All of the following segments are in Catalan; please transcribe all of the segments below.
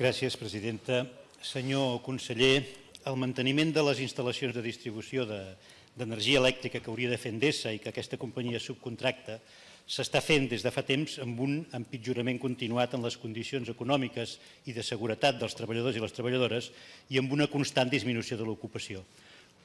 Gràcies, presidenta. Senyor conseller, el manteniment de les instal·lacions de distribució d'energia de, elèctrica que hauria de fer Endesa i que aquesta companyia subcontracta s'està fent des de fa temps amb un empitjorament continuat en les condicions econòmiques i de seguretat dels treballadors i les treballadores i amb una constant disminució de l'ocupació.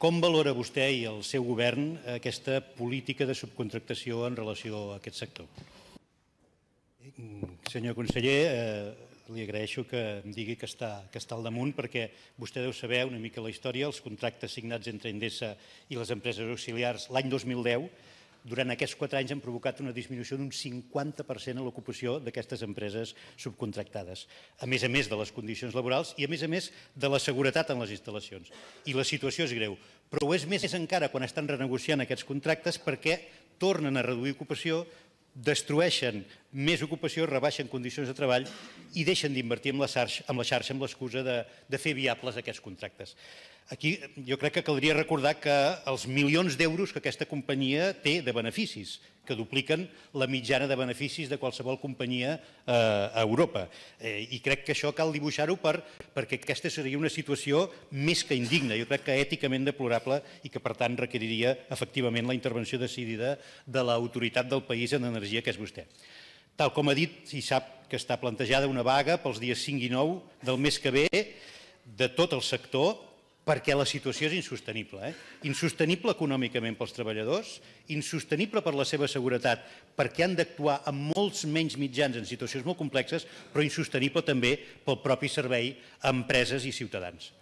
Com valora vostè i el seu govern aquesta política de subcontractació en relació a aquest sector? Eh, Senyor conseller, eh, li agraeixo que em digui que està, que està al damunt perquè vostè deu saber una mica la història, els contractes signats entre Endesa i les empreses auxiliars l'any 2010 durant aquests quatre anys han provocat una disminució d'un 50% a l'ocupació d'aquestes empreses subcontractades, a més a més de les condicions laborals i a més a més de la seguretat en les instal·lacions. I la situació és greu, però ho és més és encara quan estan renegociant aquests contractes perquè tornen a reduir ocupació, destrueixen més ocupació, rebaixen condicions de treball i deixen d'invertir en la xarxa amb la xarxa amb l'excusa de, de fer viables aquests contractes. Aquí jo crec que caldria recordar que els milions d'euros que aquesta companyia té de beneficis, que dupliquen la mitjana de beneficis de qualsevol companyia eh, a Europa. Eh, I crec que això cal dibuixar-ho per, perquè aquesta seria una situació més que indigna, jo crec que èticament deplorable i que per tant requeriria efectivament la intervenció decidida de l'autoritat del país en energia que és vostè. Tal com ha dit, si sap que està plantejada una vaga pels dies 5 i 9 del mes que ve de tot el sector perquè la situació és insostenible. Eh? Insostenible econòmicament pels treballadors, insostenible per la seva seguretat, perquè han d'actuar amb molts menys mitjans en situacions molt complexes, però insostenible també pel propi servei a empreses i ciutadans.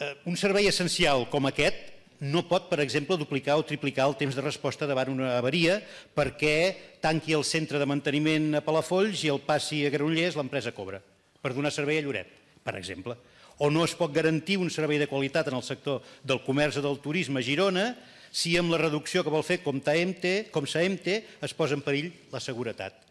Eh, un servei essencial com aquest no pot, per exemple, duplicar o triplicar el temps de resposta davant una avaria perquè tanqui el centre de manteniment a Palafolls i el passi a Granollers l'empresa Cobra per donar servei a Lloret, per exemple. O no es pot garantir un servei de qualitat en el sector del comerç o del turisme a Girona si amb la reducció que vol fer com, TMT, com SAEMT es posa en perill la seguretat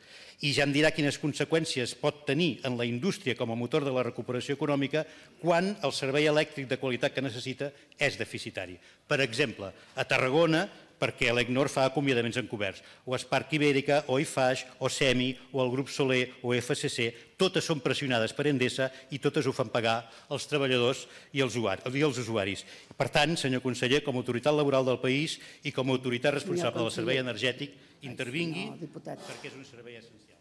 i ja em dirà quines conseqüències pot tenir en la indústria com a motor de la recuperació econòmica quan el servei elèctric de qualitat que necessita és deficitari. Per exemple, a Tarragona perquè l'Egnor fa acomiadaments encoberts, o Esparc Ibèrica, o IFAX, o SEMI, o el grup Soler, o FCC, totes són pressionades per Endesa i totes ho fan pagar els treballadors i els, usuaris. Per tant, senyor conseller, com a autoritat laboral del país i com a autoritat responsable del servei energètic, intervingui perquè és un servei essencial.